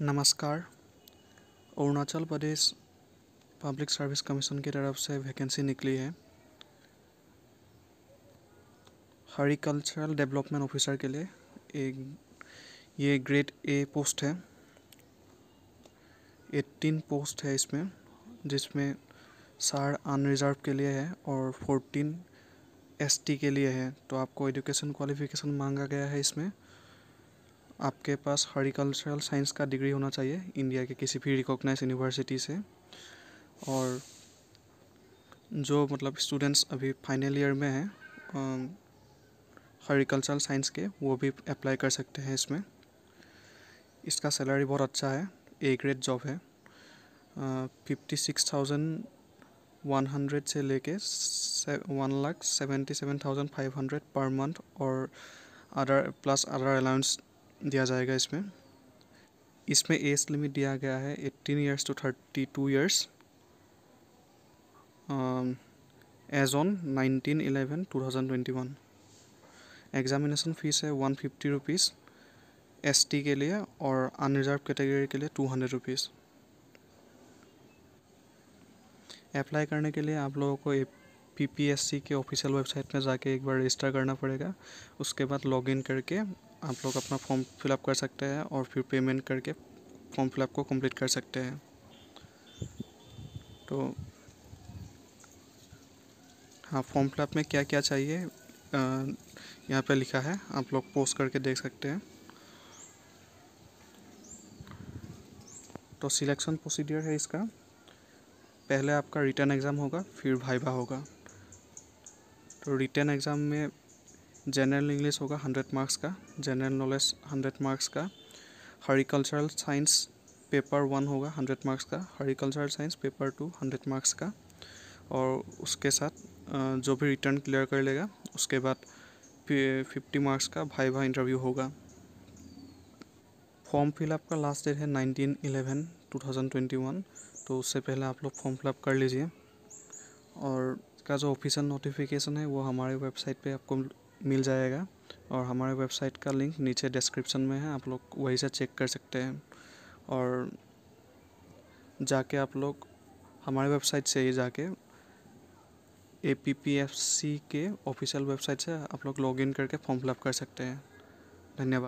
नमस्कार Arunachal Pradesh public service commission की तरफ से वैकेंसी निकली है हरिकल्चरल डेवलपमेंट ऑफिसर के लिए एक ये ग्रेड ए पोस्ट है एट्टीन पोस्ट है इसमें जिसमें सार अनरिजर्व के लिए है और फोर्टीन एसटी के लिए है तो आपको एजुकेशन क्वालिफिकेशन मांगा गया है इसमें आपके पास हॉर्टिकल्चरल साइंस का डिग्री होना चाहिए इंडिया के किसी भी रिकॉग्नाइज यूनिवर्सिटी से और जो मतलब स्टूडेंट्स अभी फाइनल ईयर में हैं हॉर्टिकल्चरल साइंस के वो भी अप्लाई कर सकते हैं इसमें इसका सैलरी बहुत अच्छा है ए ग्रेड जॉब है fifty six thousand one hundred से लेके one lakh seventy seven thousand five hundred per month और अदर प्लस अदर अलाउंस दिया जाएगा इसमें इसमें एज लिमिट दिया गया है eighteen years to thirty two years age on nineteen eleven two thousand twenty one examination fees है one fifty rupees S T के लिए और अनरिजर्व कैटेगरी के लिए टू हंड्रेड रुपीज़ अप्लाई करने के लिए आप लोगों को पीपीएससी के ऑफिशियल वेबसाइट में जाके एक बार रजिस्टर करना पड़ेगा उसके बाद लॉगिन करके आप लोग अपना फॉर्म फिलअप कर सकते हैं और फिर पेमेंट करके फॉर्म फिलअप को कंप्लीट कर सकते हैं तो हाँ फॉर्म फिलअप में क्या क्या चाहिए यहाँ पे लिखा है आप लोग पोस्ट करके देख सकते हैं तो सिलेक्शन प्रोसीडियर है इसका पहले आपका रिटर्न एग्ज़ाम होगा फिर भाईबा होगा रिटर्न एग्ज़ाम में जनरल इंग्लिश होगा हंड्रेड मार्क्स का जनरल नॉलेज हंड्रेड मार्क्स का हरिकल्चरल साइंस पेपर वन होगा हंड्रेड मार्क्स का horticultural science paper two hundred marks का और उसके साथ जो भी रिटर्न क्लियर कर लेगा उसके बाद फिफ्टी मार्क्स का भाई भाई इंटरव्यू होगा फॉर्म फिलअप का लास्ट डेट है nineteen eleven two thousand twenty one तो उससे पहले आप लोग फॉर्म फिलअप कर लीजिए और का जो ऑफिशियल नोटिफिकेशन है वो हमारे वेबसाइट पे आपको मिल जाएगा और हमारे वेबसाइट का लिंक नीचे डिस्क्रिप्शन में है आप लोग वहीं से चेक कर सकते हैं और जाके आप लोग हमारे वेबसाइट से ही जाके A P P F C के ऑफिशियल वेबसाइट से आप लोग इन करके फॉर्म फिलअप कर सकते हैं धन्यवाद